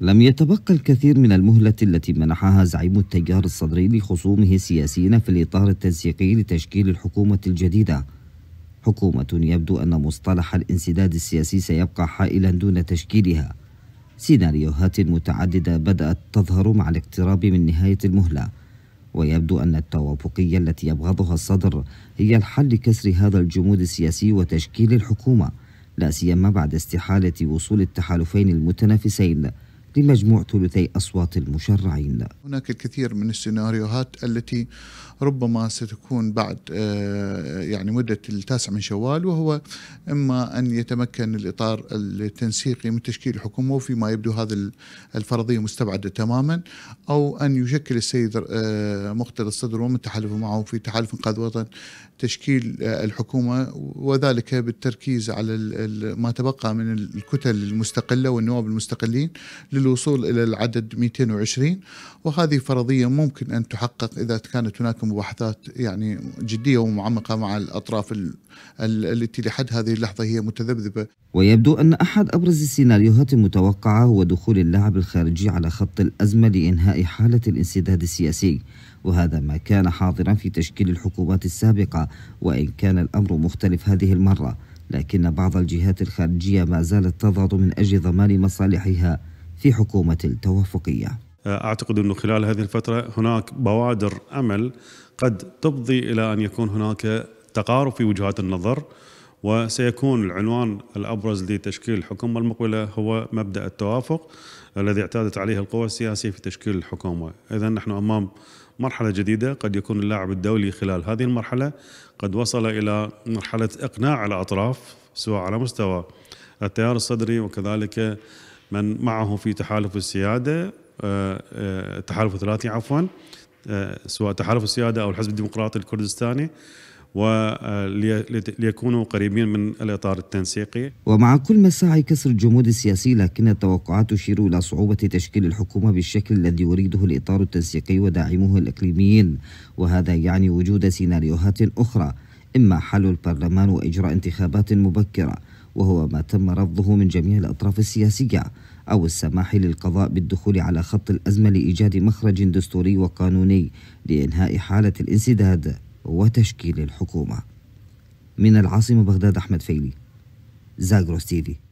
لم يتبقى الكثير من المهلة التي منحها زعيم التيار الصدري لخصومه السياسيين في الإطار التنسيقي لتشكيل الحكومة الجديدة حكومة يبدو أن مصطلح الانسداد السياسي سيبقى حائلا دون تشكيلها سيناريوهات متعددة بدأت تظهر مع الاقتراب من نهاية المهلة ويبدو أن التوافقية التي يبغضها الصدر هي الحل لكسر هذا الجمود السياسي وتشكيل الحكومة لا سيما بعد استحالة وصول التحالفين المتنافسين لمجموع ثلثي أصوات المشرعين هناك الكثير من السيناريوهات التي ربما ستكون بعد آه، يعني مدة التاسع من شوال وهو إما أن يتمكن الإطار التنسيقي من تشكيل الحكومة وفيما يبدو هذا الفرضية مستبعدة تماما أو أن يشكل السيد آه، مقتدى الصدر ومن تحالفه معه في تحالف إنقاذ وطن تشكيل آه، الحكومة وذلك بالتركيز على ما تبقى من الكتل المستقلة والنواب المستقلين للوصول للوصول إلى العدد 220 وهذه فرضية ممكن أن تحقق إذا كانت هناك مباحثات يعني جدية ومعمقة مع الأطراف التي لحد هذه اللحظة هي متذبذبة ويبدو أن أحد أبرز السيناريوهات المتوقعة هو دخول اللاعب الخارجي على خط الأزمة لإنهاء حالة الانسداد السياسي وهذا ما كان حاضرا في تشكيل الحكومات السابقة وإن كان الأمر مختلف هذه المرة لكن بعض الجهات الخارجية ما زالت تضغط من أجل ضمان مصالحها في حكومة التوافقية أعتقد أنه خلال هذه الفترة هناك بوادر أمل قد تفضي إلى أن يكون هناك تقارب في وجهات النظر وسيكون العنوان الابرز لتشكيل الحكومه المقبله هو مبدا التوافق الذي اعتادت عليه القوى السياسيه في تشكيل الحكومه، اذا نحن امام مرحله جديده قد يكون اللاعب الدولي خلال هذه المرحله قد وصل الى مرحله اقناع الاطراف سواء على مستوى التيار الصدري وكذلك من معه في تحالف السياده التحالف آه، آه، الثلاثي عفوا آه، سواء تحالف السياده او الحزب الديمقراطي الكردستاني وليكونوا قريبين من الاطار التنسيقي. ومع كل مساعي كسر الجمود السياسي لكن التوقعات تشير الى صعوبه تشكيل الحكومه بالشكل الذي يريده الاطار التنسيقي وداعموه الاقليميين، وهذا يعني وجود سيناريوهات اخرى اما حل البرلمان واجراء انتخابات مبكره وهو ما تم رفضه من جميع الأطراف السياسية أو السماح للقضاء بالدخول على خط الأزمة لإيجاد مخرج دستوري وقانوني لإنهاء حالة الانسداد وتشكيل الحكومة من العاصمة بغداد أحمد فيلي زاغروس تيفي